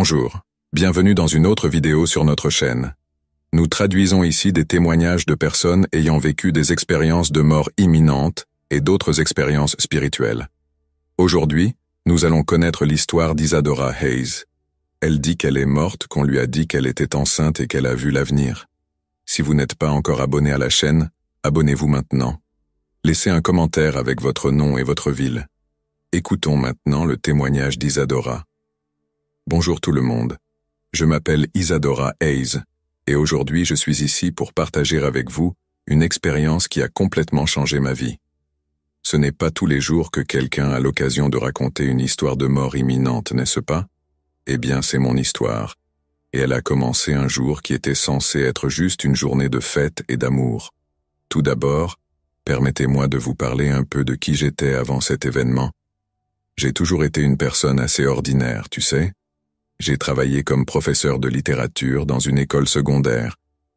Bonjour, bienvenue dans une autre vidéo sur notre chaîne. Nous traduisons ici des témoignages de personnes ayant vécu des expériences de mort imminente et d'autres expériences spirituelles. Aujourd'hui, nous allons connaître l'histoire d'Isadora Hayes. Elle dit qu'elle est morte, qu'on lui a dit qu'elle était enceinte et qu'elle a vu l'avenir. Si vous n'êtes pas encore abonné à la chaîne, abonnez-vous maintenant. Laissez un commentaire avec votre nom et votre ville. Écoutons maintenant le témoignage d'Isadora. Bonjour tout le monde. Je m'appelle Isadora Hayes et aujourd'hui je suis ici pour partager avec vous une expérience qui a complètement changé ma vie. Ce n'est pas tous les jours que quelqu'un a l'occasion de raconter une histoire de mort imminente, n'est-ce pas Eh bien, c'est mon histoire. Et elle a commencé un jour qui était censé être juste une journée de fête et d'amour. Tout d'abord, permettez-moi de vous parler un peu de qui j'étais avant cet événement. J'ai toujours été une personne assez ordinaire, tu sais, j'ai travaillé comme professeur de littérature dans une école secondaire.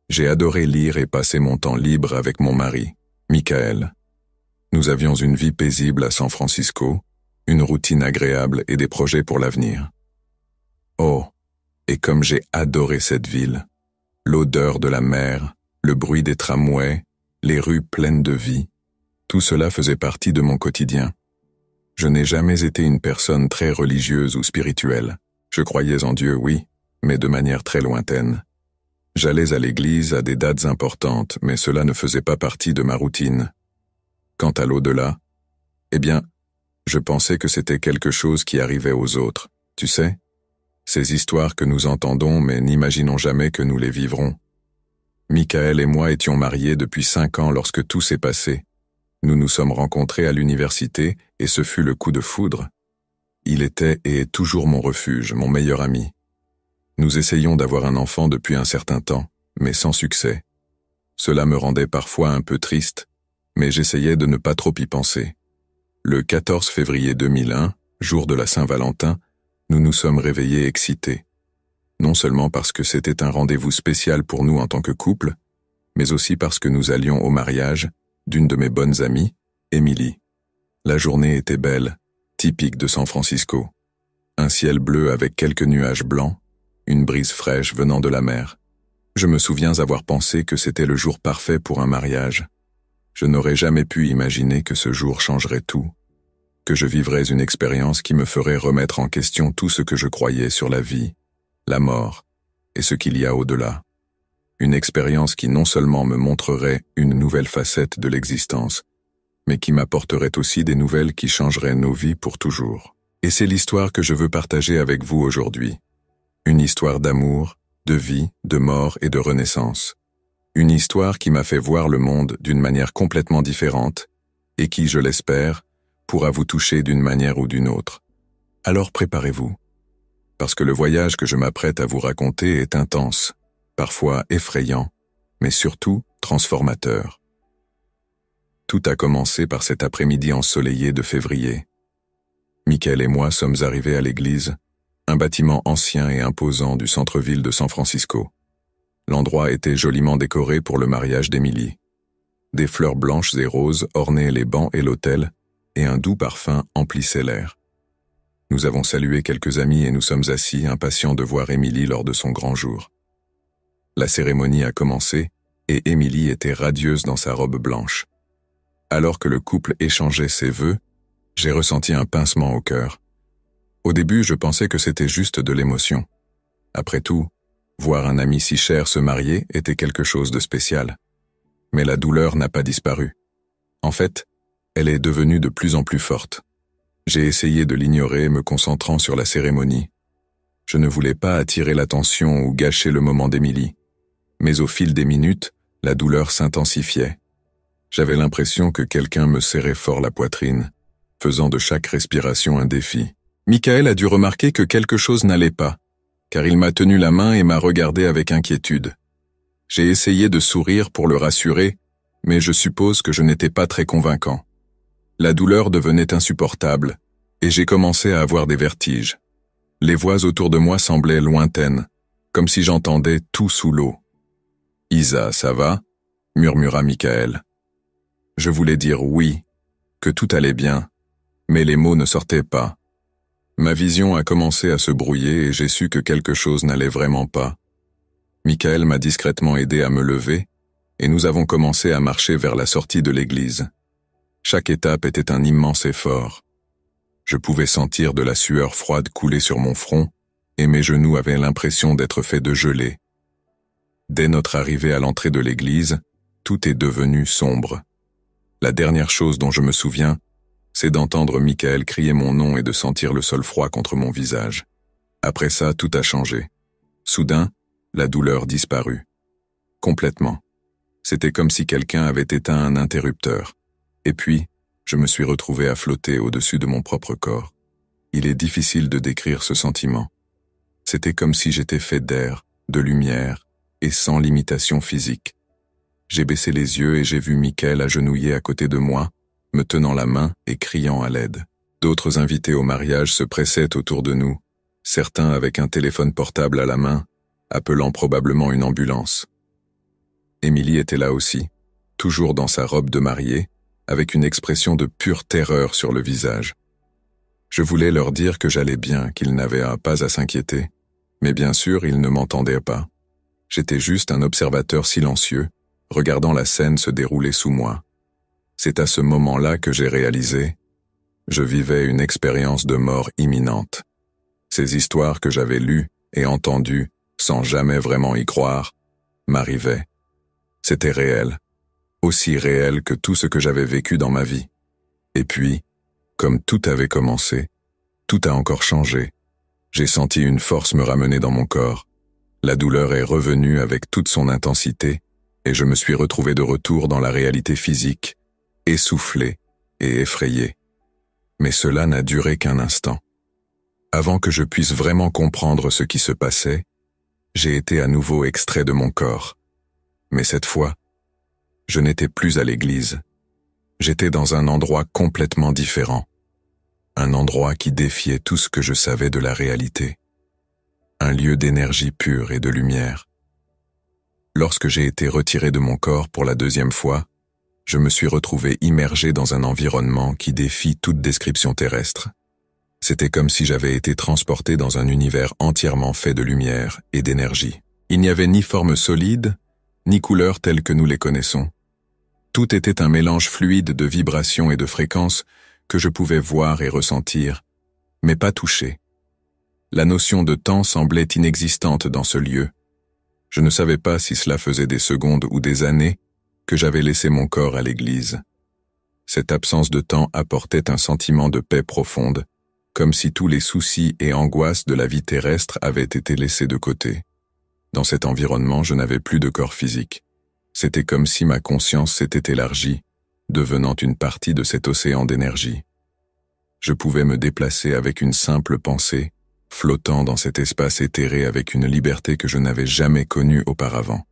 J'ai adoré lire et passer mon temps libre avec mon mari, Michael. Nous avions une vie paisible à San Francisco, une routine agréable et des projets pour l'avenir. Oh, et comme j'ai adoré cette ville, l'odeur de la mer, le bruit des tramways, les rues pleines de vie, tout cela faisait partie de mon quotidien. Je n'ai jamais été une personne très religieuse ou spirituelle. Je croyais en Dieu, oui, mais de manière très lointaine. J'allais à l'église à des dates importantes, mais cela ne faisait pas partie de ma routine. Quant à l'au-delà, eh bien, je pensais que c'était quelque chose qui arrivait aux autres, tu sais, ces histoires que nous entendons mais n'imaginons jamais que nous les vivrons. Michael et moi étions mariés depuis cinq ans lorsque tout s'est passé. Nous nous sommes rencontrés à l'université et ce fut le coup de foudre. Il était et est toujours mon refuge, mon meilleur ami. Nous essayons d'avoir un enfant depuis un certain temps, mais sans succès. Cela me rendait parfois un peu triste, mais j'essayais de ne pas trop y penser. Le 14 février 2001, jour de la Saint-Valentin, nous nous sommes réveillés excités. Non seulement parce que c'était un rendez-vous spécial pour nous en tant que couple, mais aussi parce que nous allions au mariage d'une de mes bonnes amies, Émilie. La journée était belle, typique de San Francisco. Un ciel bleu avec quelques nuages blancs, une brise fraîche venant de la mer. Je me souviens avoir pensé que c'était le jour parfait pour un mariage. Je n'aurais jamais pu imaginer que ce jour changerait tout, que je vivrais une expérience qui me ferait remettre en question tout ce que je croyais sur la vie, la mort et ce qu'il y a au-delà. Une expérience qui non seulement me montrerait une nouvelle facette de l'existence, mais qui m'apporterait aussi des nouvelles qui changeraient nos vies pour toujours. Et c'est l'histoire que je veux partager avec vous aujourd'hui. Une histoire d'amour, de vie, de mort et de renaissance. Une histoire qui m'a fait voir le monde d'une manière complètement différente et qui, je l'espère, pourra vous toucher d'une manière ou d'une autre. Alors préparez-vous, parce que le voyage que je m'apprête à vous raconter est intense, parfois effrayant, mais surtout transformateur. Tout a commencé par cet après-midi ensoleillé de février. Michael et moi sommes arrivés à l'église, un bâtiment ancien et imposant du centre-ville de San Francisco. L'endroit était joliment décoré pour le mariage d'Émilie. Des fleurs blanches et roses ornaient les bancs et l'autel, et un doux parfum emplissait l'air. Nous avons salué quelques amis et nous sommes assis, impatients de voir Émilie lors de son grand jour. La cérémonie a commencé, et Émilie était radieuse dans sa robe blanche. Alors que le couple échangeait ses vœux, j'ai ressenti un pincement au cœur. Au début, je pensais que c'était juste de l'émotion. Après tout, voir un ami si cher se marier était quelque chose de spécial. Mais la douleur n'a pas disparu. En fait, elle est devenue de plus en plus forte. J'ai essayé de l'ignorer, me concentrant sur la cérémonie. Je ne voulais pas attirer l'attention ou gâcher le moment d'Émilie. Mais au fil des minutes, la douleur s'intensifiait. J'avais l'impression que quelqu'un me serrait fort la poitrine, faisant de chaque respiration un défi. Michael a dû remarquer que quelque chose n'allait pas, car il m'a tenu la main et m'a regardé avec inquiétude. J'ai essayé de sourire pour le rassurer, mais je suppose que je n'étais pas très convaincant. La douleur devenait insupportable, et j'ai commencé à avoir des vertiges. Les voix autour de moi semblaient lointaines, comme si j'entendais tout sous l'eau. Isa, ça va murmura Michael. Je voulais dire oui, que tout allait bien, mais les mots ne sortaient pas. Ma vision a commencé à se brouiller et j'ai su que quelque chose n'allait vraiment pas. Michael m'a discrètement aidé à me lever, et nous avons commencé à marcher vers la sortie de l'église. Chaque étape était un immense effort. Je pouvais sentir de la sueur froide couler sur mon front, et mes genoux avaient l'impression d'être faits de gelée. Dès notre arrivée à l'entrée de l'église, tout est devenu sombre. La dernière chose dont je me souviens, c'est d'entendre Michael crier mon nom et de sentir le sol froid contre mon visage. Après ça, tout a changé. Soudain, la douleur disparut. Complètement. C'était comme si quelqu'un avait éteint un interrupteur. Et puis, je me suis retrouvé à flotter au-dessus de mon propre corps. Il est difficile de décrire ce sentiment. C'était comme si j'étais fait d'air, de lumière, et sans limitation physique. J'ai baissé les yeux et j'ai vu Michael agenouillé à côté de moi, me tenant la main et criant à l'aide. D'autres invités au mariage se pressaient autour de nous, certains avec un téléphone portable à la main, appelant probablement une ambulance. Émilie était là aussi, toujours dans sa robe de mariée, avec une expression de pure terreur sur le visage. Je voulais leur dire que j'allais bien, qu'ils n'avaient pas à s'inquiéter, mais bien sûr ils ne m'entendaient pas. J'étais juste un observateur silencieux, regardant la scène se dérouler sous moi. C'est à ce moment-là que j'ai réalisé, je vivais une expérience de mort imminente. Ces histoires que j'avais lues et entendues, sans jamais vraiment y croire, m'arrivaient. C'était réel, aussi réel que tout ce que j'avais vécu dans ma vie. Et puis, comme tout avait commencé, tout a encore changé. J'ai senti une force me ramener dans mon corps. La douleur est revenue avec toute son intensité, et je me suis retrouvé de retour dans la réalité physique, essoufflé et effrayé. Mais cela n'a duré qu'un instant. Avant que je puisse vraiment comprendre ce qui se passait, j'ai été à nouveau extrait de mon corps. Mais cette fois, je n'étais plus à l'église. J'étais dans un endroit complètement différent. Un endroit qui défiait tout ce que je savais de la réalité. Un lieu d'énergie pure et de lumière Lorsque j'ai été retiré de mon corps pour la deuxième fois, je me suis retrouvé immergé dans un environnement qui défie toute description terrestre. C'était comme si j'avais été transporté dans un univers entièrement fait de lumière et d'énergie. Il n'y avait ni forme solide, ni couleur telle que nous les connaissons. Tout était un mélange fluide de vibrations et de fréquences que je pouvais voir et ressentir, mais pas toucher. La notion de temps semblait inexistante dans ce lieu, je ne savais pas si cela faisait des secondes ou des années que j'avais laissé mon corps à l'église. Cette absence de temps apportait un sentiment de paix profonde, comme si tous les soucis et angoisses de la vie terrestre avaient été laissés de côté. Dans cet environnement, je n'avais plus de corps physique. C'était comme si ma conscience s'était élargie, devenant une partie de cet océan d'énergie. Je pouvais me déplacer avec une simple pensée, flottant dans cet espace éthéré avec une liberté que je n'avais jamais connue auparavant.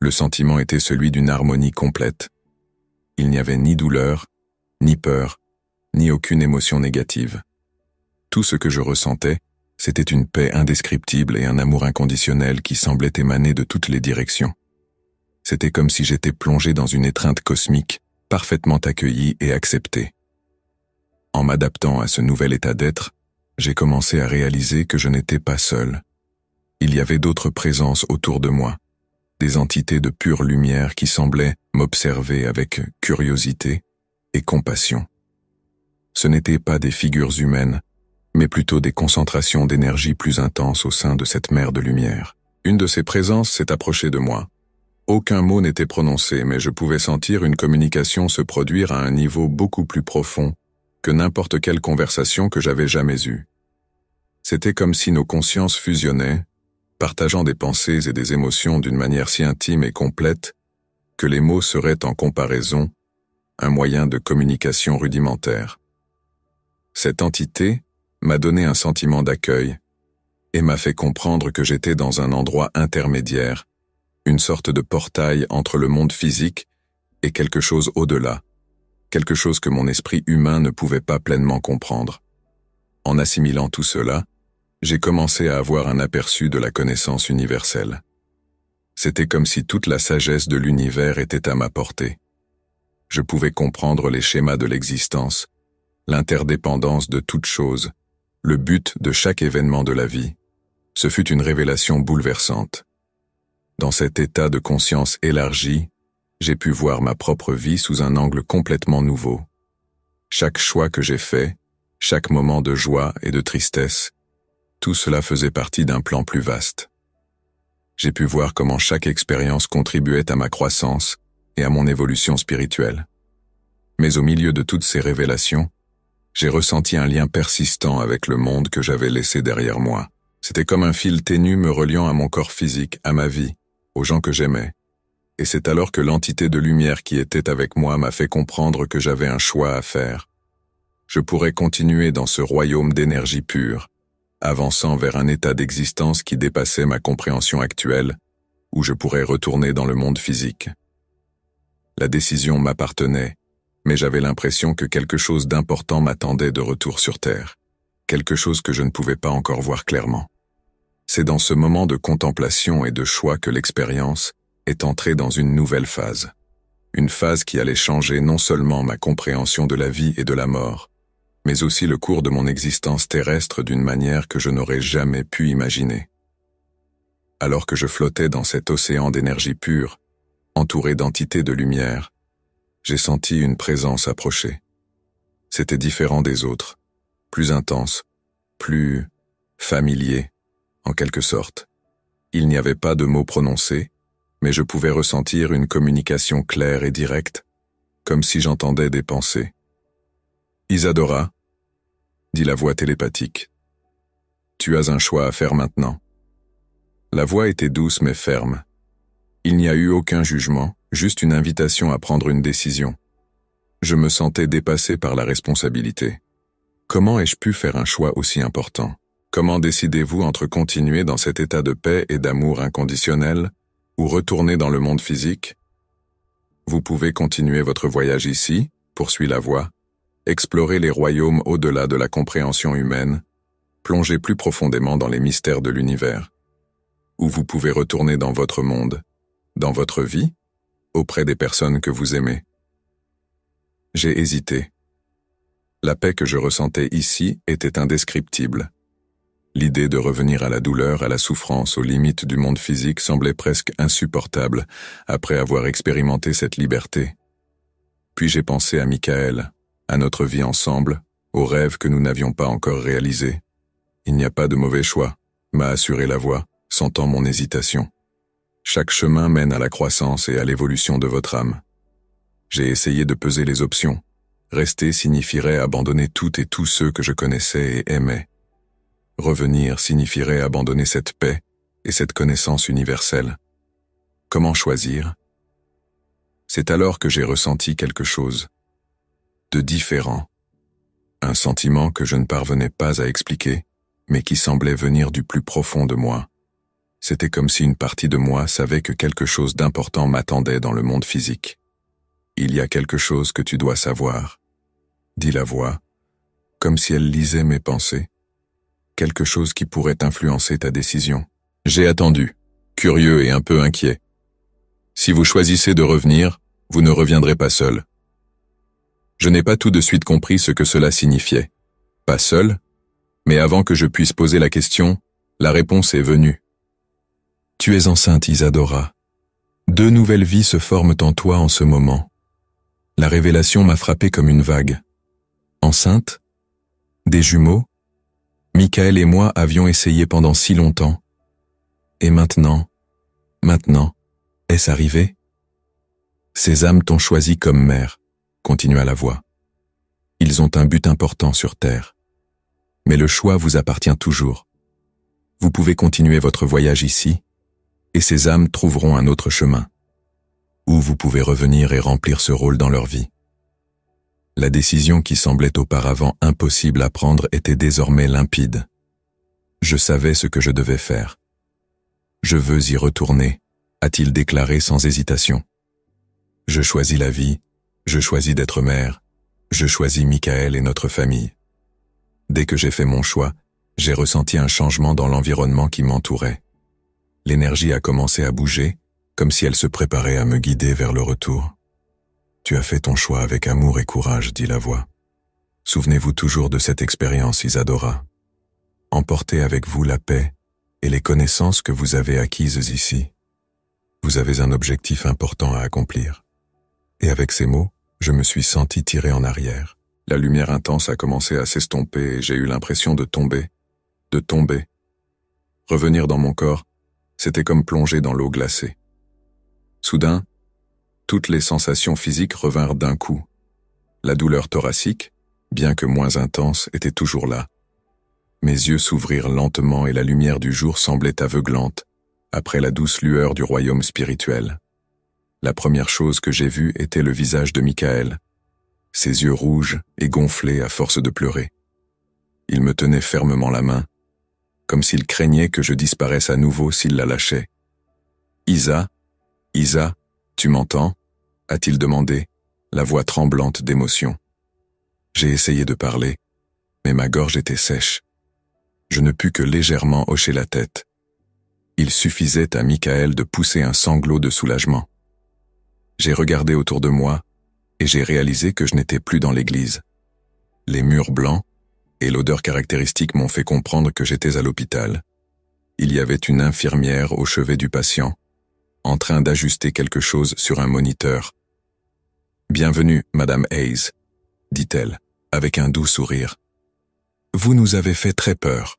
Le sentiment était celui d'une harmonie complète. Il n'y avait ni douleur, ni peur, ni aucune émotion négative. Tout ce que je ressentais, c'était une paix indescriptible et un amour inconditionnel qui semblait émaner de toutes les directions. C'était comme si j'étais plongé dans une étreinte cosmique, parfaitement accueillie et acceptée. En m'adaptant à ce nouvel état d'être, j'ai commencé à réaliser que je n'étais pas seul. Il y avait d'autres présences autour de moi, des entités de pure lumière qui semblaient m'observer avec curiosité et compassion. Ce n'étaient pas des figures humaines, mais plutôt des concentrations d'énergie plus intenses au sein de cette mer de lumière. Une de ces présences s'est approchée de moi. Aucun mot n'était prononcé, mais je pouvais sentir une communication se produire à un niveau beaucoup plus profond que n'importe quelle conversation que j'avais jamais eue. C'était comme si nos consciences fusionnaient, partageant des pensées et des émotions d'une manière si intime et complète que les mots seraient en comparaison un moyen de communication rudimentaire. Cette entité m'a donné un sentiment d'accueil et m'a fait comprendre que j'étais dans un endroit intermédiaire, une sorte de portail entre le monde physique et quelque chose au-delà, quelque chose que mon esprit humain ne pouvait pas pleinement comprendre. En assimilant tout cela, j'ai commencé à avoir un aperçu de la connaissance universelle. C'était comme si toute la sagesse de l'univers était à ma portée. Je pouvais comprendre les schémas de l'existence, l'interdépendance de toutes choses, le but de chaque événement de la vie. Ce fut une révélation bouleversante. Dans cet état de conscience élargie, j'ai pu voir ma propre vie sous un angle complètement nouveau. Chaque choix que j'ai fait, chaque moment de joie et de tristesse, tout cela faisait partie d'un plan plus vaste. J'ai pu voir comment chaque expérience contribuait à ma croissance et à mon évolution spirituelle. Mais au milieu de toutes ces révélations, j'ai ressenti un lien persistant avec le monde que j'avais laissé derrière moi. C'était comme un fil ténu me reliant à mon corps physique, à ma vie, aux gens que j'aimais. Et c'est alors que l'entité de lumière qui était avec moi m'a fait comprendre que j'avais un choix à faire, je pourrais continuer dans ce royaume d'énergie pure, avançant vers un état d'existence qui dépassait ma compréhension actuelle, où je pourrais retourner dans le monde physique. La décision m'appartenait, mais j'avais l'impression que quelque chose d'important m'attendait de retour sur Terre, quelque chose que je ne pouvais pas encore voir clairement. C'est dans ce moment de contemplation et de choix que l'expérience est entrée dans une nouvelle phase, une phase qui allait changer non seulement ma compréhension de la vie et de la mort, mais aussi le cours de mon existence terrestre d'une manière que je n'aurais jamais pu imaginer. Alors que je flottais dans cet océan d'énergie pure, entouré d'entités de lumière, j'ai senti une présence approcher. C'était différent des autres, plus intense, plus familier, en quelque sorte. Il n'y avait pas de mots prononcés, mais je pouvais ressentir une communication claire et directe, comme si j'entendais des pensées. Isadora, dit la voix télépathique, tu as un choix à faire maintenant. La voix était douce mais ferme. Il n'y a eu aucun jugement, juste une invitation à prendre une décision. Je me sentais dépassé par la responsabilité. Comment ai-je pu faire un choix aussi important Comment décidez-vous entre continuer dans cet état de paix et d'amour inconditionnel ou retourner dans le monde physique Vous pouvez continuer votre voyage ici, poursuit la voix, explorer les royaumes au-delà de la compréhension humaine, plonger plus profondément dans les mystères de l'univers, où vous pouvez retourner dans votre monde, dans votre vie, auprès des personnes que vous aimez. J'ai hésité. La paix que je ressentais ici était indescriptible. L'idée de revenir à la douleur, à la souffrance, aux limites du monde physique semblait presque insupportable après avoir expérimenté cette liberté. Puis j'ai pensé à Michael, à notre vie ensemble, aux rêves que nous n'avions pas encore réalisés. Il n'y a pas de mauvais choix, m'a assuré la voix, sentant mon hésitation. Chaque chemin mène à la croissance et à l'évolution de votre âme. J'ai essayé de peser les options. Rester signifierait abandonner tout et tous ceux que je connaissais et aimais. Revenir signifierait abandonner cette paix et cette connaissance universelle. Comment choisir C'est alors que j'ai ressenti quelque chose de différent. Un sentiment que je ne parvenais pas à expliquer, mais qui semblait venir du plus profond de moi. C'était comme si une partie de moi savait que quelque chose d'important m'attendait dans le monde physique. Il y a quelque chose que tu dois savoir, dit la voix, comme si elle lisait mes pensées. Quelque chose qui pourrait influencer ta décision. J'ai attendu, curieux et un peu inquiet. Si vous choisissez de revenir, vous ne reviendrez pas seul. Je n'ai pas tout de suite compris ce que cela signifiait. Pas seul, mais avant que je puisse poser la question, la réponse est venue. Tu es enceinte, Isadora. Deux nouvelles vies se forment en toi en ce moment. La révélation m'a frappé comme une vague. Enceinte Des jumeaux Michael et moi avions essayé pendant si longtemps. Et maintenant Maintenant, est-ce arrivé Ces âmes t'ont choisi comme mère continua la voix. Ils ont un but important sur Terre. Mais le choix vous appartient toujours. Vous pouvez continuer votre voyage ici, et ces âmes trouveront un autre chemin. Ou vous pouvez revenir et remplir ce rôle dans leur vie. La décision qui semblait auparavant impossible à prendre était désormais limpide. Je savais ce que je devais faire. Je veux y retourner, a-t-il déclaré sans hésitation. Je choisis la vie, je choisis d'être mère. Je choisis Michael et notre famille. Dès que j'ai fait mon choix, j'ai ressenti un changement dans l'environnement qui m'entourait. L'énergie a commencé à bouger, comme si elle se préparait à me guider vers le retour. Tu as fait ton choix avec amour et courage, dit la voix. Souvenez-vous toujours de cette expérience, Isadora. Emportez avec vous la paix et les connaissances que vous avez acquises ici. Vous avez un objectif important à accomplir et avec ces mots, je me suis senti tiré en arrière. La lumière intense a commencé à s'estomper et j'ai eu l'impression de tomber, de tomber. Revenir dans mon corps, c'était comme plonger dans l'eau glacée. Soudain, toutes les sensations physiques revinrent d'un coup. La douleur thoracique, bien que moins intense, était toujours là. Mes yeux s'ouvrirent lentement et la lumière du jour semblait aveuglante, après la douce lueur du royaume spirituel la première chose que j'ai vue était le visage de Michael, ses yeux rouges et gonflés à force de pleurer. Il me tenait fermement la main, comme s'il craignait que je disparaisse à nouveau s'il la lâchait. Isa, Isa, tu m'entends a-t-il demandé, la voix tremblante d'émotion. J'ai essayé de parler, mais ma gorge était sèche. Je ne pus que légèrement hocher la tête. Il suffisait à Michael de pousser un sanglot de soulagement j'ai regardé autour de moi et j'ai réalisé que je n'étais plus dans l'église. Les murs blancs et l'odeur caractéristique m'ont fait comprendre que j'étais à l'hôpital. Il y avait une infirmière au chevet du patient, en train d'ajuster quelque chose sur un moniteur. Bienvenue, Madame Hayes, dit-elle, avec un doux sourire. Vous nous avez fait très peur.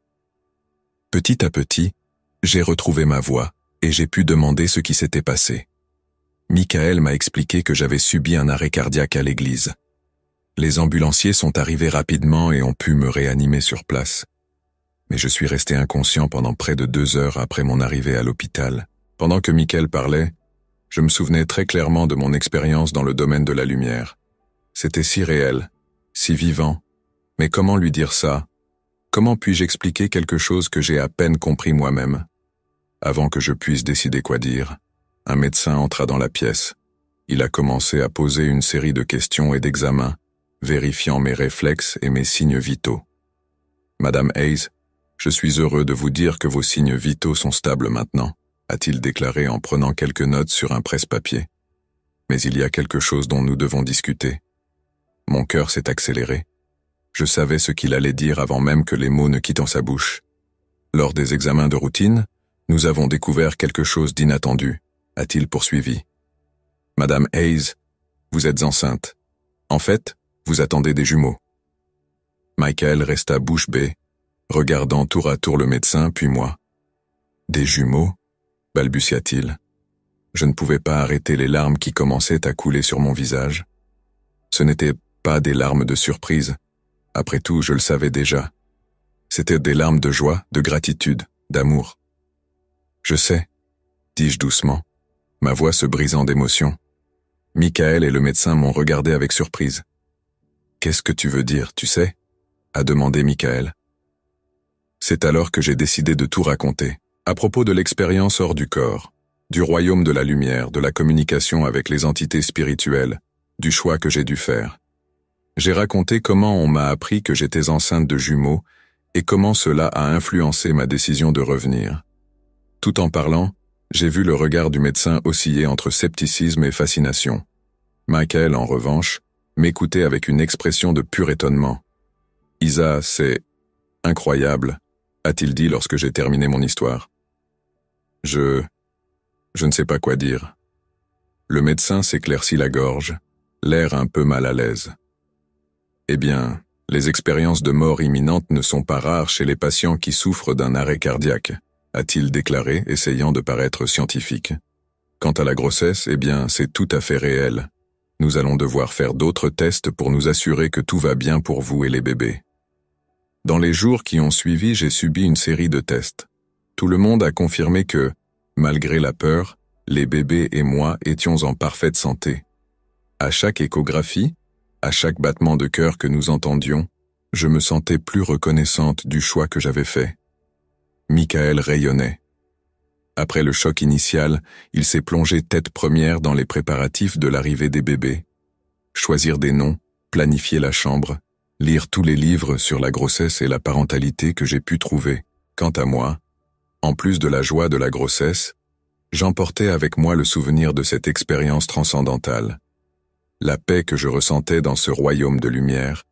Petit à petit, j'ai retrouvé ma voix et j'ai pu demander ce qui s'était passé. Michael m'a expliqué que j'avais subi un arrêt cardiaque à l'église. Les ambulanciers sont arrivés rapidement et ont pu me réanimer sur place. Mais je suis resté inconscient pendant près de deux heures après mon arrivée à l'hôpital. Pendant que Michael parlait, je me souvenais très clairement de mon expérience dans le domaine de la lumière. C'était si réel, si vivant. Mais comment lui dire ça Comment puis-je expliquer quelque chose que j'ai à peine compris moi-même Avant que je puisse décider quoi dire, un médecin entra dans la pièce. Il a commencé à poser une série de questions et d'examens, vérifiant mes réflexes et mes signes vitaux. Madame Hayes, je suis heureux de vous dire que vos signes vitaux sont stables maintenant, a-t-il déclaré en prenant quelques notes sur un presse-papier. Mais il y a quelque chose dont nous devons discuter. Mon cœur s'est accéléré. Je savais ce qu'il allait dire avant même que les mots ne quittent sa bouche. Lors des examens de routine, nous avons découvert quelque chose d'inattendu a-t-il poursuivi. Madame Hayes, vous êtes enceinte. En fait, vous attendez des jumeaux. Michael resta bouche bée, regardant tour à tour le médecin puis moi. Des jumeaux balbutia-t-il. Je ne pouvais pas arrêter les larmes qui commençaient à couler sur mon visage. Ce n'étaient pas des larmes de surprise. Après tout, je le savais déjà. C'étaient des larmes de joie, de gratitude, d'amour. Je sais, dis-je doucement ma voix se brisant d'émotion. Michael et le médecin m'ont regardé avec surprise. Qu'est-ce que tu veux dire, tu sais a demandé Michael. C'est alors que j'ai décidé de tout raconter, à propos de l'expérience hors du corps, du royaume de la lumière, de la communication avec les entités spirituelles, du choix que j'ai dû faire. J'ai raconté comment on m'a appris que j'étais enceinte de jumeaux et comment cela a influencé ma décision de revenir. Tout en parlant, j'ai vu le regard du médecin osciller entre scepticisme et fascination. Michael, en revanche, m'écoutait avec une expression de pur étonnement. Isa, c'est incroyable, a-t-il dit lorsque j'ai terminé mon histoire. Je... je ne sais pas quoi dire. Le médecin s'éclaircit la gorge, l'air un peu mal à l'aise. Eh bien, les expériences de mort imminente ne sont pas rares chez les patients qui souffrent d'un arrêt cardiaque a-t-il déclaré, essayant de paraître scientifique. Quant à la grossesse, eh bien, c'est tout à fait réel. Nous allons devoir faire d'autres tests pour nous assurer que tout va bien pour vous et les bébés. Dans les jours qui ont suivi, j'ai subi une série de tests. Tout le monde a confirmé que, malgré la peur, les bébés et moi étions en parfaite santé. À chaque échographie, à chaque battement de cœur que nous entendions, je me sentais plus reconnaissante du choix que j'avais fait. Michael rayonnait. Après le choc initial, il s'est plongé tête première dans les préparatifs de l'arrivée des bébés. Choisir des noms, planifier la chambre, lire tous les livres sur la grossesse et la parentalité que j'ai pu trouver. Quant à moi, en plus de la joie de la grossesse, j'emportais avec moi le souvenir de cette expérience transcendantale. La paix que je ressentais dans ce royaume de lumière,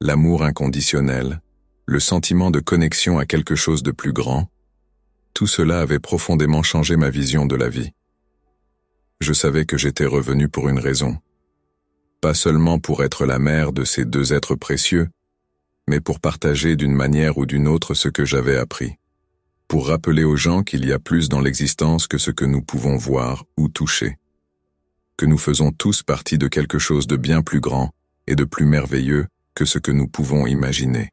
l'amour inconditionnel, le sentiment de connexion à quelque chose de plus grand, tout cela avait profondément changé ma vision de la vie. Je savais que j'étais revenu pour une raison. Pas seulement pour être la mère de ces deux êtres précieux, mais pour partager d'une manière ou d'une autre ce que j'avais appris. Pour rappeler aux gens qu'il y a plus dans l'existence que ce que nous pouvons voir ou toucher. Que nous faisons tous partie de quelque chose de bien plus grand et de plus merveilleux que ce que nous pouvons imaginer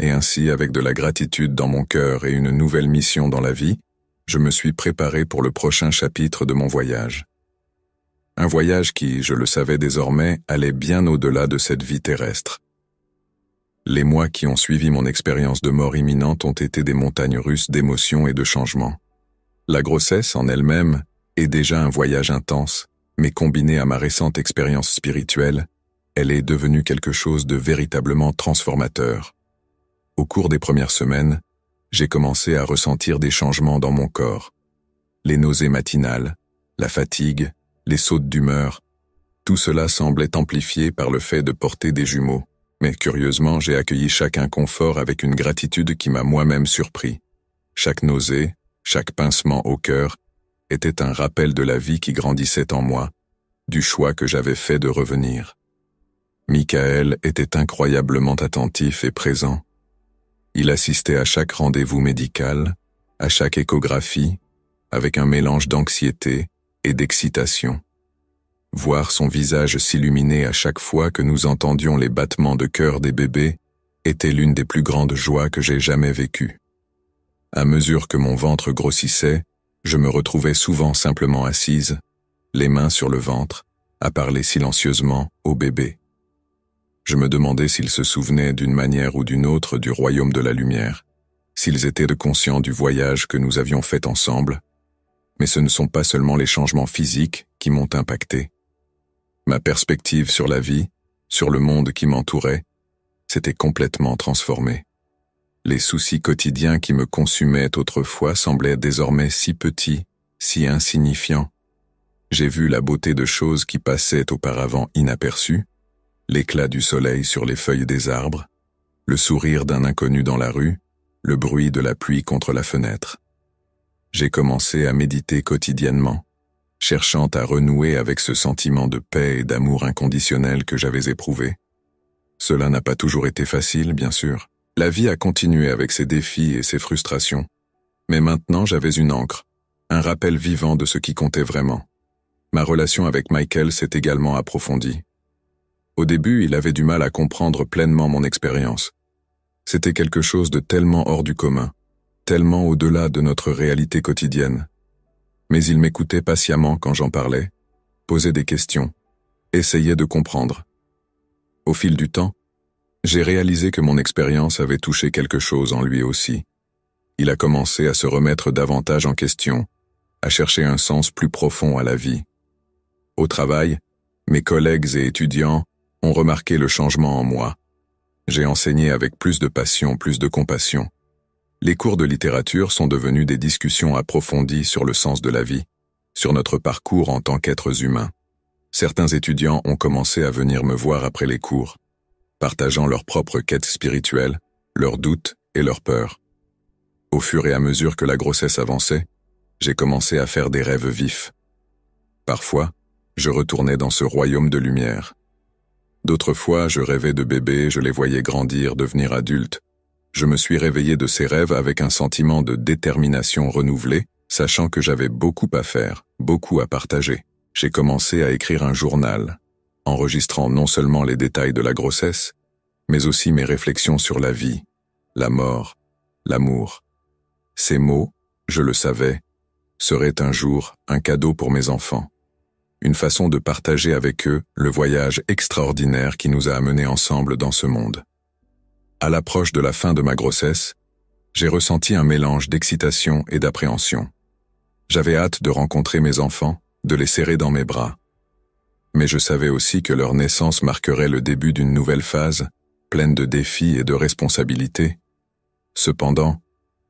et ainsi avec de la gratitude dans mon cœur et une nouvelle mission dans la vie, je me suis préparé pour le prochain chapitre de mon voyage. Un voyage qui, je le savais désormais, allait bien au-delà de cette vie terrestre. Les mois qui ont suivi mon expérience de mort imminente ont été des montagnes russes d'émotions et de changements. La grossesse en elle-même est déjà un voyage intense, mais combinée à ma récente expérience spirituelle, elle est devenue quelque chose de véritablement transformateur. Au cours des premières semaines, j'ai commencé à ressentir des changements dans mon corps. Les nausées matinales, la fatigue, les sautes d'humeur, tout cela semblait amplifié par le fait de porter des jumeaux. Mais curieusement, j'ai accueilli chaque inconfort avec une gratitude qui m'a moi-même surpris. Chaque nausée, chaque pincement au cœur, était un rappel de la vie qui grandissait en moi, du choix que j'avais fait de revenir. Michael était incroyablement attentif et présent, il assistait à chaque rendez-vous médical, à chaque échographie, avec un mélange d'anxiété et d'excitation. Voir son visage s'illuminer à chaque fois que nous entendions les battements de cœur des bébés était l'une des plus grandes joies que j'ai jamais vécues. À mesure que mon ventre grossissait, je me retrouvais souvent simplement assise, les mains sur le ventre, à parler silencieusement au bébé. Je me demandais s'ils se souvenaient d'une manière ou d'une autre du royaume de la lumière, s'ils étaient conscients du voyage que nous avions fait ensemble, mais ce ne sont pas seulement les changements physiques qui m'ont impacté. Ma perspective sur la vie, sur le monde qui m'entourait, s'était complètement transformée. Les soucis quotidiens qui me consumaient autrefois semblaient désormais si petits, si insignifiants. J'ai vu la beauté de choses qui passaient auparavant inaperçues, l'éclat du soleil sur les feuilles des arbres, le sourire d'un inconnu dans la rue, le bruit de la pluie contre la fenêtre. J'ai commencé à méditer quotidiennement, cherchant à renouer avec ce sentiment de paix et d'amour inconditionnel que j'avais éprouvé. Cela n'a pas toujours été facile, bien sûr. La vie a continué avec ses défis et ses frustrations. Mais maintenant j'avais une encre, un rappel vivant de ce qui comptait vraiment. Ma relation avec Michael s'est également approfondie. Au début, il avait du mal à comprendre pleinement mon expérience. C'était quelque chose de tellement hors du commun, tellement au-delà de notre réalité quotidienne. Mais il m'écoutait patiemment quand j'en parlais, posait des questions, essayait de comprendre. Au fil du temps, j'ai réalisé que mon expérience avait touché quelque chose en lui aussi. Il a commencé à se remettre davantage en question, à chercher un sens plus profond à la vie. Au travail, mes collègues et étudiants ont remarqué le changement en moi. J'ai enseigné avec plus de passion, plus de compassion. Les cours de littérature sont devenus des discussions approfondies sur le sens de la vie, sur notre parcours en tant qu'êtres humains. Certains étudiants ont commencé à venir me voir après les cours, partageant leurs propres quêtes spirituelles, leurs doutes et leurs peurs. Au fur et à mesure que la grossesse avançait, j'ai commencé à faire des rêves vifs. Parfois, je retournais dans ce royaume de lumière, D'autres fois, je rêvais de bébés, je les voyais grandir, devenir adultes. Je me suis réveillé de ces rêves avec un sentiment de détermination renouvelée, sachant que j'avais beaucoup à faire, beaucoup à partager. J'ai commencé à écrire un journal, enregistrant non seulement les détails de la grossesse, mais aussi mes réflexions sur la vie, la mort, l'amour. Ces mots, je le savais, seraient un jour un cadeau pour mes enfants une façon de partager avec eux le voyage extraordinaire qui nous a amenés ensemble dans ce monde. À l'approche de la fin de ma grossesse, j'ai ressenti un mélange d'excitation et d'appréhension. J'avais hâte de rencontrer mes enfants, de les serrer dans mes bras. Mais je savais aussi que leur naissance marquerait le début d'une nouvelle phase, pleine de défis et de responsabilités. Cependant,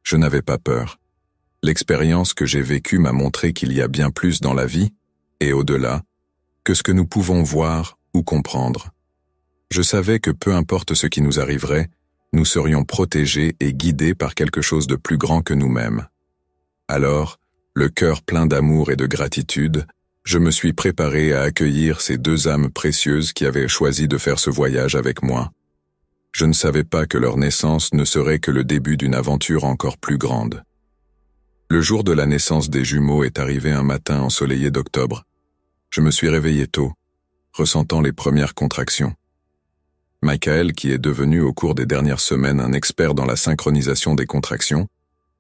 je n'avais pas peur. L'expérience que j'ai vécue m'a montré qu'il y a bien plus dans la vie, et au-delà que ce que nous pouvons voir ou comprendre. Je savais que peu importe ce qui nous arriverait, nous serions protégés et guidés par quelque chose de plus grand que nous-mêmes. Alors, le cœur plein d'amour et de gratitude, je me suis préparé à accueillir ces deux âmes précieuses qui avaient choisi de faire ce voyage avec moi. Je ne savais pas que leur naissance ne serait que le début d'une aventure encore plus grande. Le jour de la naissance des jumeaux est arrivé un matin ensoleillé d'octobre. Je me suis réveillé tôt, ressentant les premières contractions. Michael, qui est devenu au cours des dernières semaines un expert dans la synchronisation des contractions,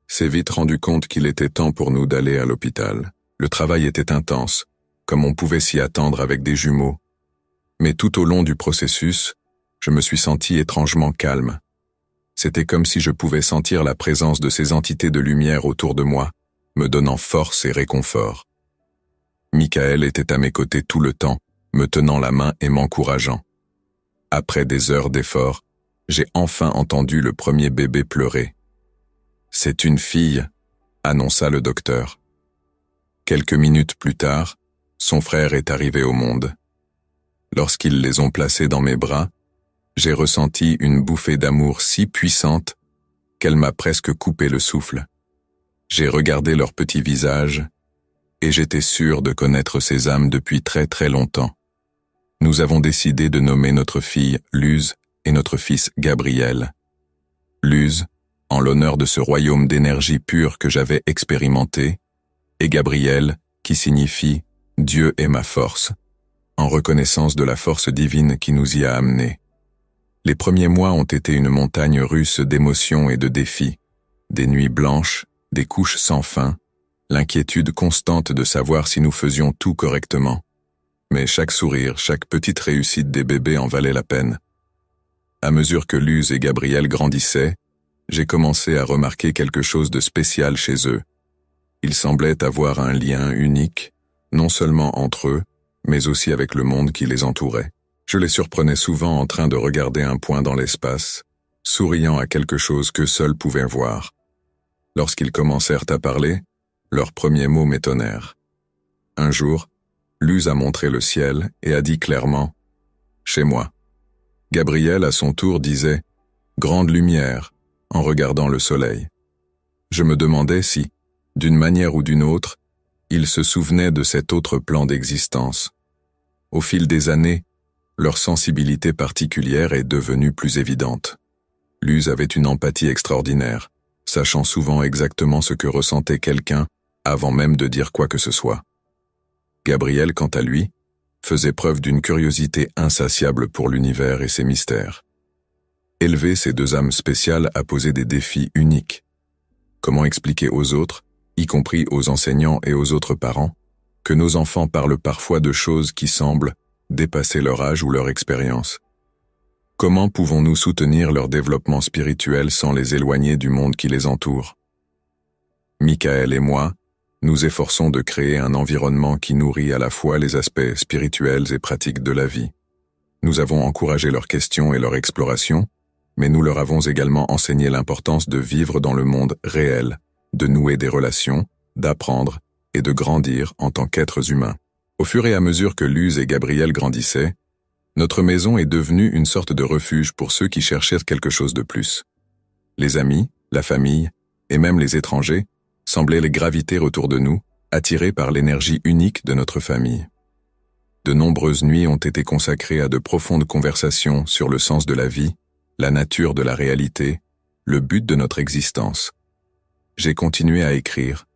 s'est vite rendu compte qu'il était temps pour nous d'aller à l'hôpital. Le travail était intense, comme on pouvait s'y attendre avec des jumeaux. Mais tout au long du processus, je me suis senti étrangement calme, c'était comme si je pouvais sentir la présence de ces entités de lumière autour de moi, me donnant force et réconfort. Michael était à mes côtés tout le temps, me tenant la main et m'encourageant. Après des heures d'efforts, j'ai enfin entendu le premier bébé pleurer. C'est une fille, annonça le docteur. Quelques minutes plus tard, son frère est arrivé au monde. Lorsqu'ils les ont placés dans mes bras, j'ai ressenti une bouffée d'amour si puissante qu'elle m'a presque coupé le souffle. J'ai regardé leurs petits visages et j'étais sûr de connaître ces âmes depuis très très longtemps. Nous avons décidé de nommer notre fille Luz et notre fils Gabriel. Luz, en l'honneur de ce royaume d'énergie pure que j'avais expérimenté, et Gabriel, qui signifie Dieu est ma force, en reconnaissance de la force divine qui nous y a amenés. Les premiers mois ont été une montagne russe d'émotions et de défis. Des nuits blanches, des couches sans fin, l'inquiétude constante de savoir si nous faisions tout correctement. Mais chaque sourire, chaque petite réussite des bébés en valait la peine. À mesure que Luz et Gabriel grandissaient, j'ai commencé à remarquer quelque chose de spécial chez eux. Ils semblaient avoir un lien unique, non seulement entre eux, mais aussi avec le monde qui les entourait. Je les surprenais souvent en train de regarder un point dans l'espace, souriant à quelque chose que seuls pouvaient voir. Lorsqu'ils commencèrent à parler, leurs premiers mots m'étonnèrent. Un jour, Luz a montré le ciel et a dit clairement « Chez moi ». Gabriel, à son tour, disait « Grande lumière » en regardant le soleil. Je me demandais si, d'une manière ou d'une autre, il se souvenait de cet autre plan d'existence. Au fil des années, leur sensibilité particulière est devenue plus évidente. Luz avait une empathie extraordinaire, sachant souvent exactement ce que ressentait quelqu'un avant même de dire quoi que ce soit. Gabriel, quant à lui, faisait preuve d'une curiosité insatiable pour l'univers et ses mystères. Élever ces deux âmes spéciales a posé des défis uniques. Comment expliquer aux autres, y compris aux enseignants et aux autres parents, que nos enfants parlent parfois de choses qui semblent, dépasser leur âge ou leur expérience. Comment pouvons-nous soutenir leur développement spirituel sans les éloigner du monde qui les entoure Michael et moi, nous efforçons de créer un environnement qui nourrit à la fois les aspects spirituels et pratiques de la vie. Nous avons encouragé leurs questions et leur exploration, mais nous leur avons également enseigné l'importance de vivre dans le monde réel, de nouer des relations, d'apprendre et de grandir en tant qu'êtres humains. Au fur et à mesure que Luz et Gabriel grandissaient, notre maison est devenue une sorte de refuge pour ceux qui cherchaient quelque chose de plus. Les amis, la famille, et même les étrangers, semblaient les graviter autour de nous, attirés par l'énergie unique de notre famille. De nombreuses nuits ont été consacrées à de profondes conversations sur le sens de la vie, la nature de la réalité, le but de notre existence. J'ai continué à écrire,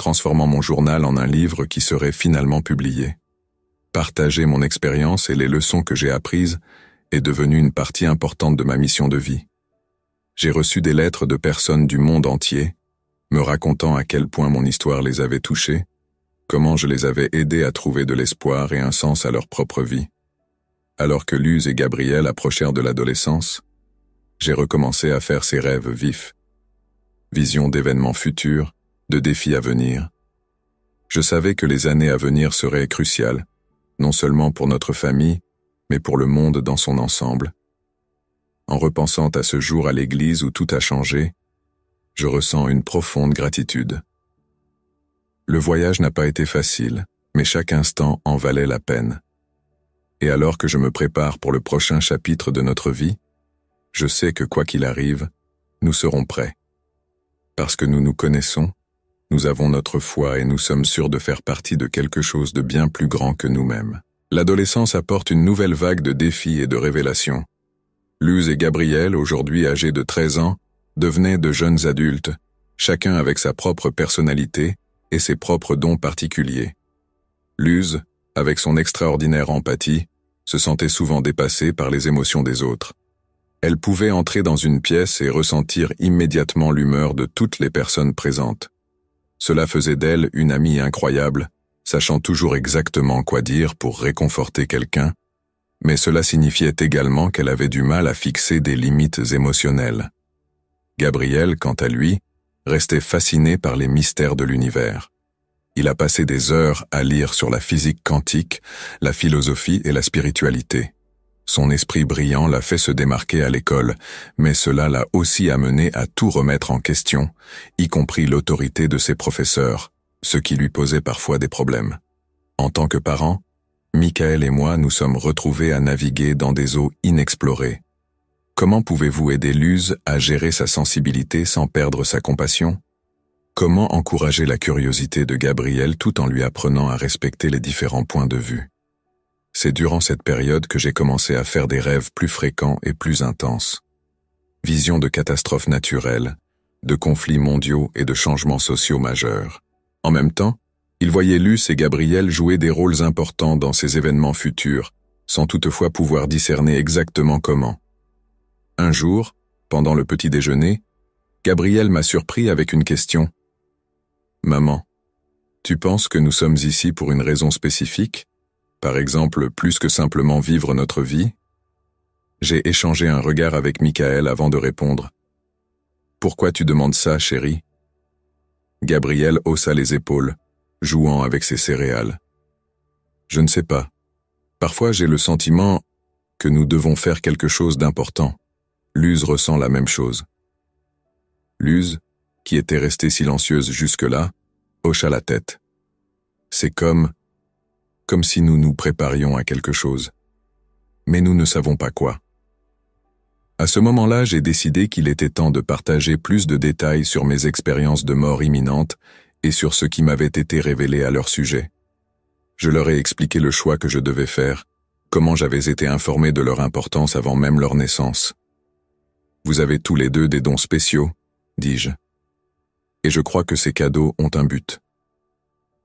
transformant mon journal en un livre qui serait finalement publié. Partager mon expérience et les leçons que j'ai apprises est devenu une partie importante de ma mission de vie. J'ai reçu des lettres de personnes du monde entier, me racontant à quel point mon histoire les avait touchées, comment je les avais aidés à trouver de l'espoir et un sens à leur propre vie. Alors que Luz et Gabriel approchèrent de l'adolescence, j'ai recommencé à faire ces rêves vifs. Vision d'événements futurs, de défis à venir. Je savais que les années à venir seraient cruciales, non seulement pour notre famille, mais pour le monde dans son ensemble. En repensant à ce jour à l'église où tout a changé, je ressens une profonde gratitude. Le voyage n'a pas été facile, mais chaque instant en valait la peine. Et alors que je me prépare pour le prochain chapitre de notre vie, je sais que quoi qu'il arrive, nous serons prêts. Parce que nous nous connaissons nous avons notre foi et nous sommes sûrs de faire partie de quelque chose de bien plus grand que nous-mêmes. L'adolescence apporte une nouvelle vague de défis et de révélations. Luz et Gabriel, aujourd'hui âgés de 13 ans, devenaient de jeunes adultes, chacun avec sa propre personnalité et ses propres dons particuliers. Luz, avec son extraordinaire empathie, se sentait souvent dépassée par les émotions des autres. Elle pouvait entrer dans une pièce et ressentir immédiatement l'humeur de toutes les personnes présentes. Cela faisait d'elle une amie incroyable, sachant toujours exactement quoi dire pour réconforter quelqu'un, mais cela signifiait également qu'elle avait du mal à fixer des limites émotionnelles. Gabriel, quant à lui, restait fasciné par les mystères de l'univers. Il a passé des heures à lire sur la physique quantique, la philosophie et la spiritualité. Son esprit brillant l'a fait se démarquer à l'école, mais cela l'a aussi amené à tout remettre en question, y compris l'autorité de ses professeurs, ce qui lui posait parfois des problèmes. En tant que parents, Michael et moi nous sommes retrouvés à naviguer dans des eaux inexplorées. Comment pouvez-vous aider Luz à gérer sa sensibilité sans perdre sa compassion Comment encourager la curiosité de Gabriel tout en lui apprenant à respecter les différents points de vue c'est durant cette période que j'ai commencé à faire des rêves plus fréquents et plus intenses. Vision de catastrophes naturelles, de conflits mondiaux et de changements sociaux majeurs. En même temps, il voyait Luce et Gabriel jouer des rôles importants dans ces événements futurs, sans toutefois pouvoir discerner exactement comment. Un jour, pendant le petit déjeuner, Gabriel m'a surpris avec une question. Maman, tu penses que nous sommes ici pour une raison spécifique par exemple plus que simplement vivre notre vie J'ai échangé un regard avec Michael avant de répondre. Pourquoi tu demandes ça, chérie Gabriel haussa les épaules, jouant avec ses céréales. Je ne sais pas. Parfois j'ai le sentiment que nous devons faire quelque chose d'important. Luz ressent la même chose. Luz, qui était restée silencieuse jusque-là, hocha la tête. C'est comme comme si nous nous préparions à quelque chose. Mais nous ne savons pas quoi. À ce moment-là, j'ai décidé qu'il était temps de partager plus de détails sur mes expériences de mort imminente et sur ce qui m'avait été révélé à leur sujet. Je leur ai expliqué le choix que je devais faire, comment j'avais été informé de leur importance avant même leur naissance. Vous avez tous les deux des dons spéciaux, dis-je. Et je crois que ces cadeaux ont un but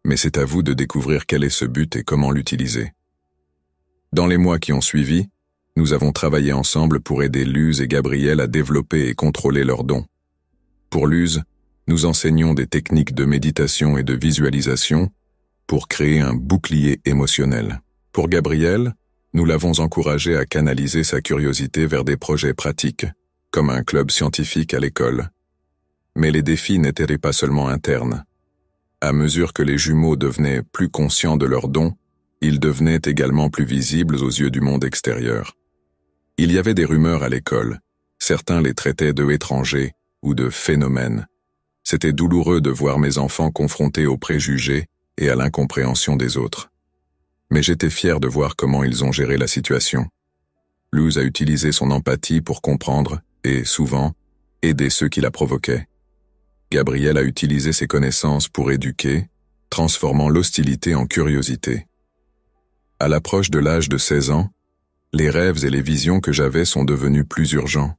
mais c'est à vous de découvrir quel est ce but et comment l'utiliser. Dans les mois qui ont suivi, nous avons travaillé ensemble pour aider Luz et Gabriel à développer et contrôler leurs dons. Pour Luz, nous enseignons des techniques de méditation et de visualisation pour créer un bouclier émotionnel. Pour Gabriel, nous l'avons encouragé à canaliser sa curiosité vers des projets pratiques, comme un club scientifique à l'école. Mais les défis n'étaient pas seulement internes. À mesure que les jumeaux devenaient plus conscients de leurs dons, ils devenaient également plus visibles aux yeux du monde extérieur. Il y avait des rumeurs à l'école. Certains les traitaient de étrangers ou de phénomènes. C'était douloureux de voir mes enfants confrontés aux préjugés et à l'incompréhension des autres. Mais j'étais fier de voir comment ils ont géré la situation. Luz a utilisé son empathie pour comprendre et, souvent, aider ceux qui la provoquaient. Gabriel a utilisé ses connaissances pour éduquer, transformant l'hostilité en curiosité. À l'approche de l'âge de 16 ans, les rêves et les visions que j'avais sont devenus plus urgents.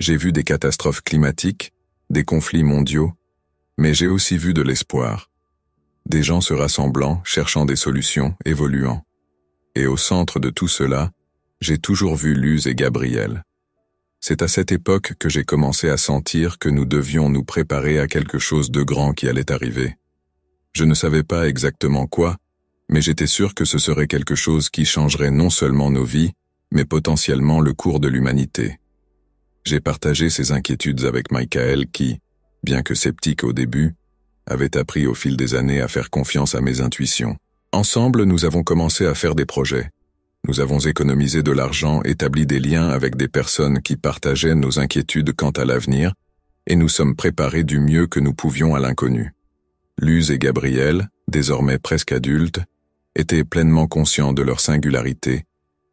J'ai vu des catastrophes climatiques, des conflits mondiaux, mais j'ai aussi vu de l'espoir. Des gens se rassemblant, cherchant des solutions, évoluant. Et au centre de tout cela, j'ai toujours vu Luz et Gabriel. C'est à cette époque que j'ai commencé à sentir que nous devions nous préparer à quelque chose de grand qui allait arriver. Je ne savais pas exactement quoi, mais j'étais sûr que ce serait quelque chose qui changerait non seulement nos vies, mais potentiellement le cours de l'humanité. J'ai partagé ces inquiétudes avec Michael qui, bien que sceptique au début, avait appris au fil des années à faire confiance à mes intuitions. Ensemble, nous avons commencé à faire des projets. Nous avons économisé de l'argent, établi des liens avec des personnes qui partageaient nos inquiétudes quant à l'avenir, et nous sommes préparés du mieux que nous pouvions à l'inconnu. Luz et Gabriel, désormais presque adultes, étaient pleinement conscients de leur singularité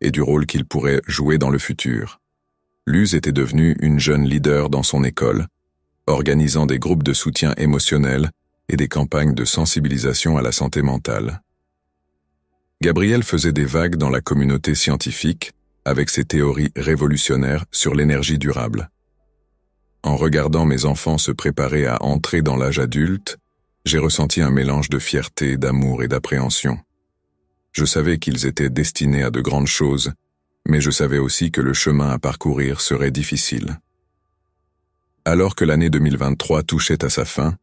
et du rôle qu'ils pourraient jouer dans le futur. Luz était devenue une jeune leader dans son école, organisant des groupes de soutien émotionnel et des campagnes de sensibilisation à la santé mentale. Gabriel faisait des vagues dans la communauté scientifique avec ses théories révolutionnaires sur l'énergie durable. En regardant mes enfants se préparer à entrer dans l'âge adulte, j'ai ressenti un mélange de fierté, d'amour et d'appréhension. Je savais qu'ils étaient destinés à de grandes choses, mais je savais aussi que le chemin à parcourir serait difficile. Alors que l'année 2023 touchait à sa fin,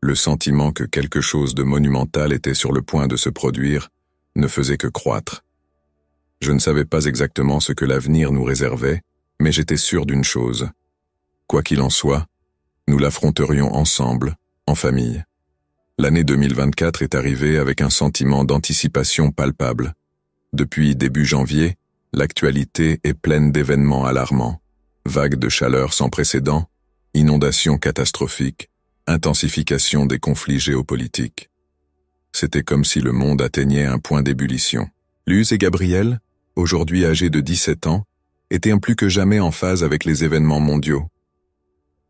le sentiment que quelque chose de monumental était sur le point de se produire ne faisait que croître. Je ne savais pas exactement ce que l'avenir nous réservait, mais j'étais sûr d'une chose. Quoi qu'il en soit, nous l'affronterions ensemble, en famille. L'année 2024 est arrivée avec un sentiment d'anticipation palpable. Depuis début janvier, l'actualité est pleine d'événements alarmants. Vagues de chaleur sans précédent, inondations catastrophiques, intensification des conflits géopolitiques. C'était comme si le monde atteignait un point d'ébullition. Luz et Gabriel, aujourd'hui âgés de 17 ans, étaient plus que jamais en phase avec les événements mondiaux.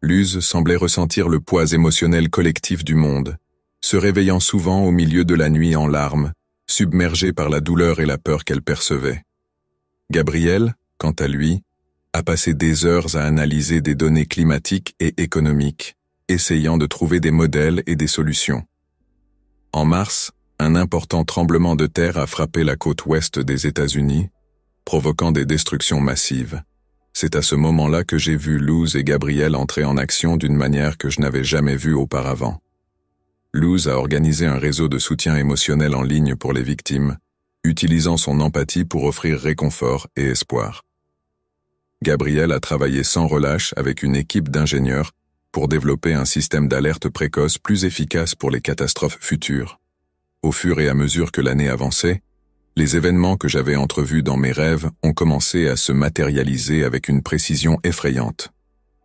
Luz semblait ressentir le poids émotionnel collectif du monde, se réveillant souvent au milieu de la nuit en larmes, submergée par la douleur et la peur qu'elle percevait. Gabriel, quant à lui, a passé des heures à analyser des données climatiques et économiques, essayant de trouver des modèles et des solutions. En mars, un important tremblement de terre a frappé la côte ouest des États-Unis, provoquant des destructions massives. C'est à ce moment-là que j'ai vu Luz et Gabriel entrer en action d'une manière que je n'avais jamais vue auparavant. Luz a organisé un réseau de soutien émotionnel en ligne pour les victimes, utilisant son empathie pour offrir réconfort et espoir. Gabriel a travaillé sans relâche avec une équipe d'ingénieurs pour développer un système d'alerte précoce plus efficace pour les catastrophes futures. Au fur et à mesure que l'année avançait, les événements que j'avais entrevus dans mes rêves ont commencé à se matérialiser avec une précision effrayante.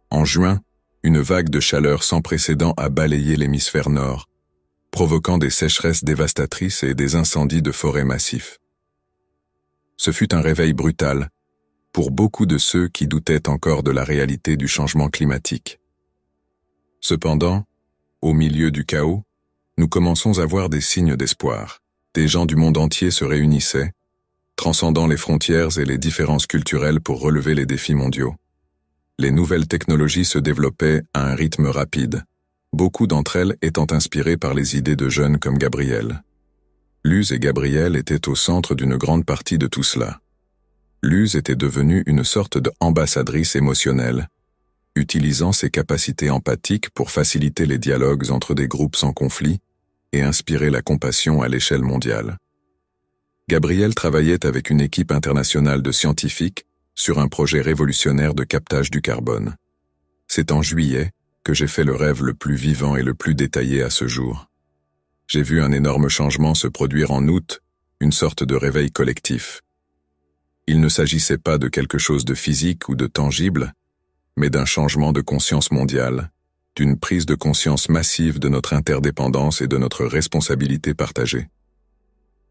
En juin, une vague de chaleur sans précédent a balayé l'hémisphère nord, provoquant des sécheresses dévastatrices et des incendies de forêts massifs. Ce fut un réveil brutal pour beaucoup de ceux qui doutaient encore de la réalité du changement climatique. Cependant, au milieu du chaos, nous commençons à voir des signes d'espoir. Des gens du monde entier se réunissaient, transcendant les frontières et les différences culturelles pour relever les défis mondiaux. Les nouvelles technologies se développaient à un rythme rapide, beaucoup d'entre elles étant inspirées par les idées de jeunes comme Gabriel. Luz et Gabriel étaient au centre d'une grande partie de tout cela. Luz était devenue une sorte d'ambassadrice émotionnelle, utilisant ses capacités empathiques pour faciliter les dialogues entre des groupes en conflit et inspirer la compassion à l'échelle mondiale. Gabriel travaillait avec une équipe internationale de scientifiques sur un projet révolutionnaire de captage du carbone. C'est en juillet que j'ai fait le rêve le plus vivant et le plus détaillé à ce jour. J'ai vu un énorme changement se produire en août, une sorte de réveil collectif. Il ne s'agissait pas de quelque chose de physique ou de tangible, mais d'un changement de conscience mondiale, d'une prise de conscience massive de notre interdépendance et de notre responsabilité partagée.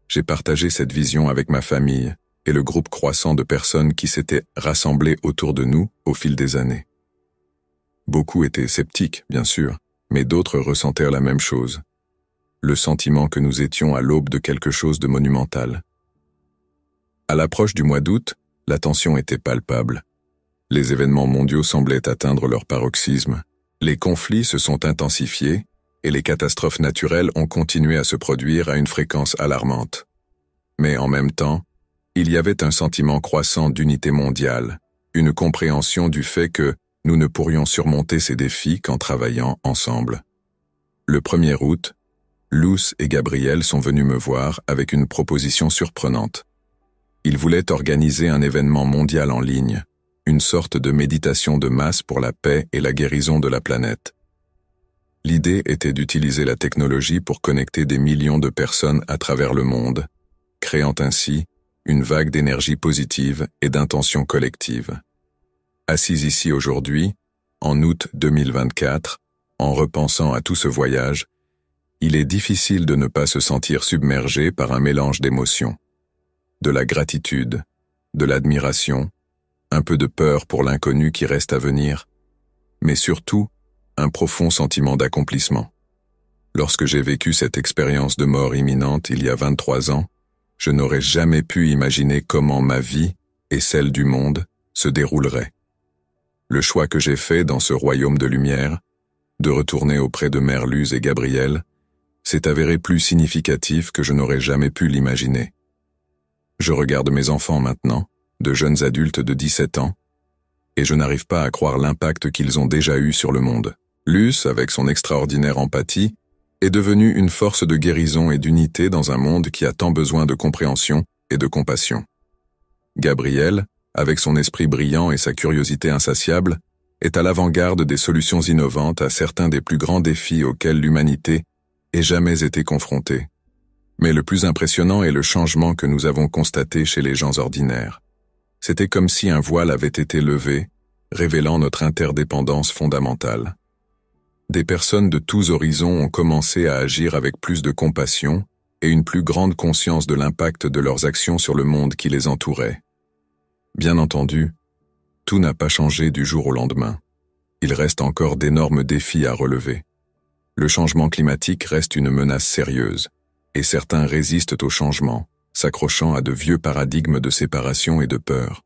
J'ai partagé cette vision avec ma famille et le groupe croissant de personnes qui s'étaient rassemblées autour de nous au fil des années. Beaucoup étaient sceptiques, bien sûr, mais d'autres ressentèrent la même chose, le sentiment que nous étions à l'aube de quelque chose de monumental. À l'approche du mois d'août, la tension était palpable les événements mondiaux semblaient atteindre leur paroxysme, les conflits se sont intensifiés et les catastrophes naturelles ont continué à se produire à une fréquence alarmante. Mais en même temps, il y avait un sentiment croissant d'unité mondiale, une compréhension du fait que nous ne pourrions surmonter ces défis qu'en travaillant ensemble. Le 1er août, Luce et Gabriel sont venus me voir avec une proposition surprenante. Ils voulaient organiser un événement mondial en ligne, une sorte de méditation de masse pour la paix et la guérison de la planète. L'idée était d'utiliser la technologie pour connecter des millions de personnes à travers le monde, créant ainsi une vague d'énergie positive et d'intention collective. Assise ici aujourd'hui, en août 2024, en repensant à tout ce voyage, il est difficile de ne pas se sentir submergé par un mélange d'émotions. De la gratitude, de l'admiration, un peu de peur pour l'inconnu qui reste à venir, mais surtout un profond sentiment d'accomplissement. Lorsque j'ai vécu cette expérience de mort imminente il y a 23 ans, je n'aurais jamais pu imaginer comment ma vie et celle du monde se dérouleraient. Le choix que j'ai fait dans ce royaume de lumière, de retourner auprès de Merluz et Gabriel, s'est avéré plus significatif que je n'aurais jamais pu l'imaginer. Je regarde mes enfants maintenant, de jeunes adultes de 17 ans, et je n'arrive pas à croire l'impact qu'ils ont déjà eu sur le monde. Luce, avec son extraordinaire empathie, est devenue une force de guérison et d'unité dans un monde qui a tant besoin de compréhension et de compassion. Gabriel, avec son esprit brillant et sa curiosité insatiable, est à l'avant-garde des solutions innovantes à certains des plus grands défis auxquels l'humanité ait jamais été confrontée. Mais le plus impressionnant est le changement que nous avons constaté chez les gens ordinaires. C'était comme si un voile avait été levé, révélant notre interdépendance fondamentale. Des personnes de tous horizons ont commencé à agir avec plus de compassion et une plus grande conscience de l'impact de leurs actions sur le monde qui les entourait. Bien entendu, tout n'a pas changé du jour au lendemain. Il reste encore d'énormes défis à relever. Le changement climatique reste une menace sérieuse, et certains résistent au changement, s'accrochant à de vieux paradigmes de séparation et de peur.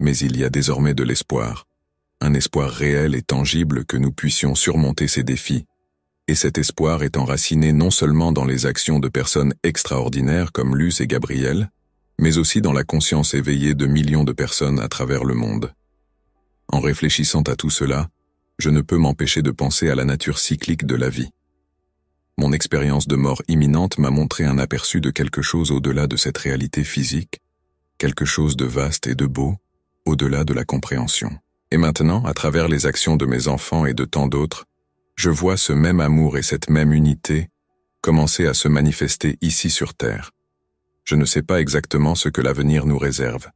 Mais il y a désormais de l'espoir, un espoir réel et tangible que nous puissions surmonter ces défis. Et cet espoir est enraciné non seulement dans les actions de personnes extraordinaires comme Luce et Gabriel, mais aussi dans la conscience éveillée de millions de personnes à travers le monde. En réfléchissant à tout cela, je ne peux m'empêcher de penser à la nature cyclique de la vie. Mon expérience de mort imminente m'a montré un aperçu de quelque chose au-delà de cette réalité physique, quelque chose de vaste et de beau, au-delà de la compréhension. Et maintenant, à travers les actions de mes enfants et de tant d'autres, je vois ce même amour et cette même unité commencer à se manifester ici sur Terre. Je ne sais pas exactement ce que l'avenir nous réserve.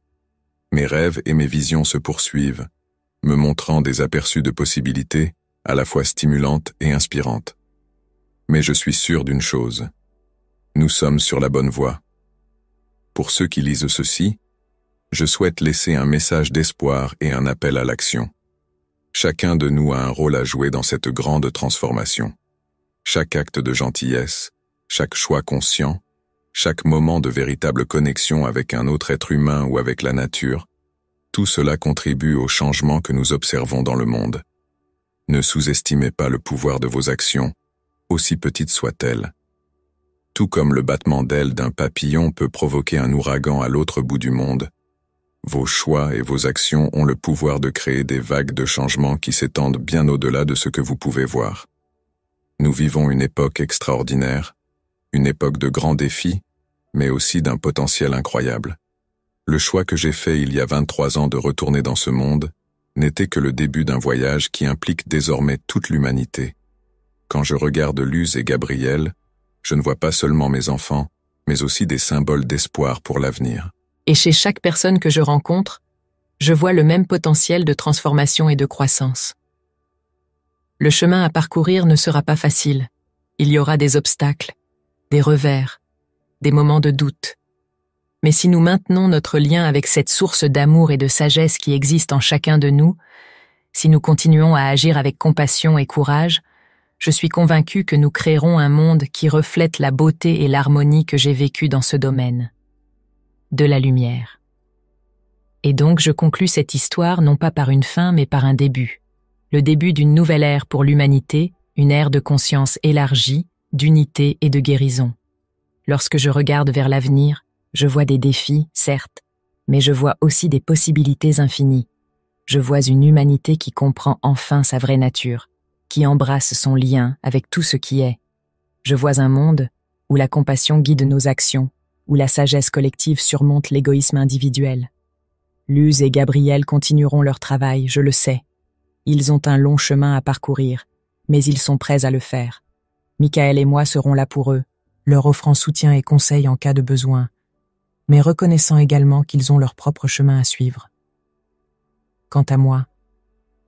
Mes rêves et mes visions se poursuivent, me montrant des aperçus de possibilités à la fois stimulantes et inspirantes. Mais je suis sûr d'une chose. Nous sommes sur la bonne voie. Pour ceux qui lisent ceci, je souhaite laisser un message d'espoir et un appel à l'action. Chacun de nous a un rôle à jouer dans cette grande transformation. Chaque acte de gentillesse, chaque choix conscient, chaque moment de véritable connexion avec un autre être humain ou avec la nature, tout cela contribue au changement que nous observons dans le monde. Ne sous-estimez pas le pouvoir de vos actions, aussi petite soit-elle. Tout comme le battement d'ailes d'un papillon peut provoquer un ouragan à l'autre bout du monde, vos choix et vos actions ont le pouvoir de créer des vagues de changement qui s'étendent bien au-delà de ce que vous pouvez voir. Nous vivons une époque extraordinaire, une époque de grands défis, mais aussi d'un potentiel incroyable. Le choix que j'ai fait il y a 23 ans de retourner dans ce monde n'était que le début d'un voyage qui implique désormais toute l'humanité. Quand je regarde Luz et Gabriel, je ne vois pas seulement mes enfants, mais aussi des symboles d'espoir pour l'avenir. Et chez chaque personne que je rencontre, je vois le même potentiel de transformation et de croissance. Le chemin à parcourir ne sera pas facile. Il y aura des obstacles, des revers, des moments de doute. Mais si nous maintenons notre lien avec cette source d'amour et de sagesse qui existe en chacun de nous, si nous continuons à agir avec compassion et courage, je suis convaincu que nous créerons un monde qui reflète la beauté et l'harmonie que j'ai vécue dans ce domaine. De la lumière. Et donc je conclus cette histoire non pas par une fin mais par un début. Le début d'une nouvelle ère pour l'humanité, une ère de conscience élargie, d'unité et de guérison. Lorsque je regarde vers l'avenir, je vois des défis, certes, mais je vois aussi des possibilités infinies. Je vois une humanité qui comprend enfin sa vraie nature, qui embrasse son lien avec tout ce qui est. Je vois un monde où la compassion guide nos actions, où la sagesse collective surmonte l'égoïsme individuel. Luz et Gabriel continueront leur travail, je le sais. Ils ont un long chemin à parcourir, mais ils sont prêts à le faire. Michael et moi serons là pour eux, leur offrant soutien et conseil en cas de besoin, mais reconnaissant également qu'ils ont leur propre chemin à suivre. Quant à moi,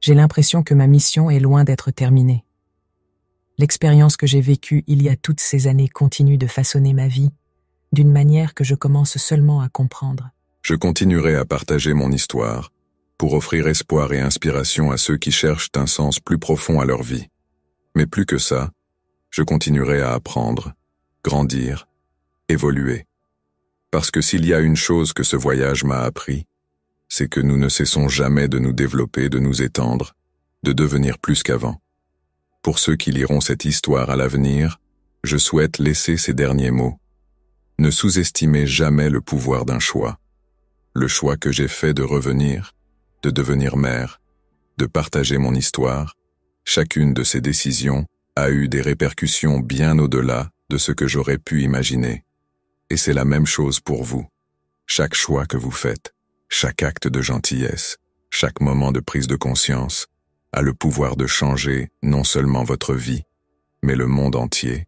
j'ai l'impression que ma mission est loin d'être terminée. L'expérience que j'ai vécue il y a toutes ces années continue de façonner ma vie, d'une manière que je commence seulement à comprendre. Je continuerai à partager mon histoire, pour offrir espoir et inspiration à ceux qui cherchent un sens plus profond à leur vie. Mais plus que ça, je continuerai à apprendre, grandir, évoluer. Parce que s'il y a une chose que ce voyage m'a appris, c'est que nous ne cessons jamais de nous développer, de nous étendre, de devenir plus qu'avant. Pour ceux qui liront cette histoire à l'avenir, je souhaite laisser ces derniers mots. Ne sous-estimez jamais le pouvoir d'un choix. Le choix que j'ai fait de revenir, de devenir mère, de partager mon histoire, chacune de ces décisions a eu des répercussions bien au-delà de ce que j'aurais pu imaginer. Et c'est la même chose pour vous, chaque choix que vous faites. Chaque acte de gentillesse, chaque moment de prise de conscience, a le pouvoir de changer non seulement votre vie, mais le monde entier.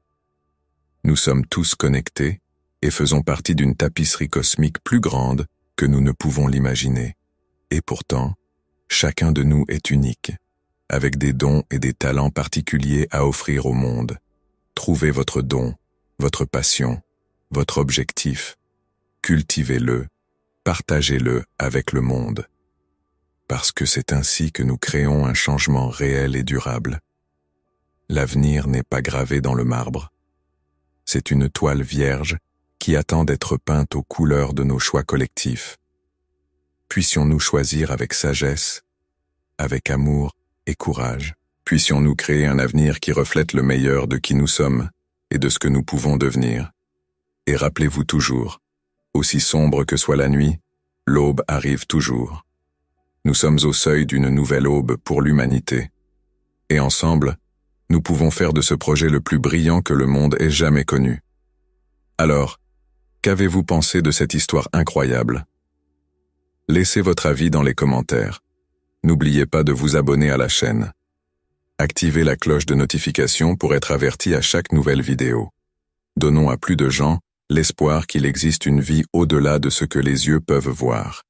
Nous sommes tous connectés et faisons partie d'une tapisserie cosmique plus grande que nous ne pouvons l'imaginer. Et pourtant, chacun de nous est unique, avec des dons et des talents particuliers à offrir au monde. Trouvez votre don, votre passion, votre objectif. Cultivez-le partagez-le avec le monde. Parce que c'est ainsi que nous créons un changement réel et durable. L'avenir n'est pas gravé dans le marbre. C'est une toile vierge qui attend d'être peinte aux couleurs de nos choix collectifs. Puissions-nous choisir avec sagesse, avec amour et courage. Puissions-nous créer un avenir qui reflète le meilleur de qui nous sommes et de ce que nous pouvons devenir. Et rappelez-vous toujours, aussi sombre que soit la nuit, l'aube arrive toujours. Nous sommes au seuil d'une nouvelle aube pour l'humanité. Et ensemble, nous pouvons faire de ce projet le plus brillant que le monde ait jamais connu. Alors, qu'avez-vous pensé de cette histoire incroyable Laissez votre avis dans les commentaires. N'oubliez pas de vous abonner à la chaîne. Activez la cloche de notification pour être averti à chaque nouvelle vidéo. Donnons à plus de gens l'espoir qu'il existe une vie au-delà de ce que les yeux peuvent voir.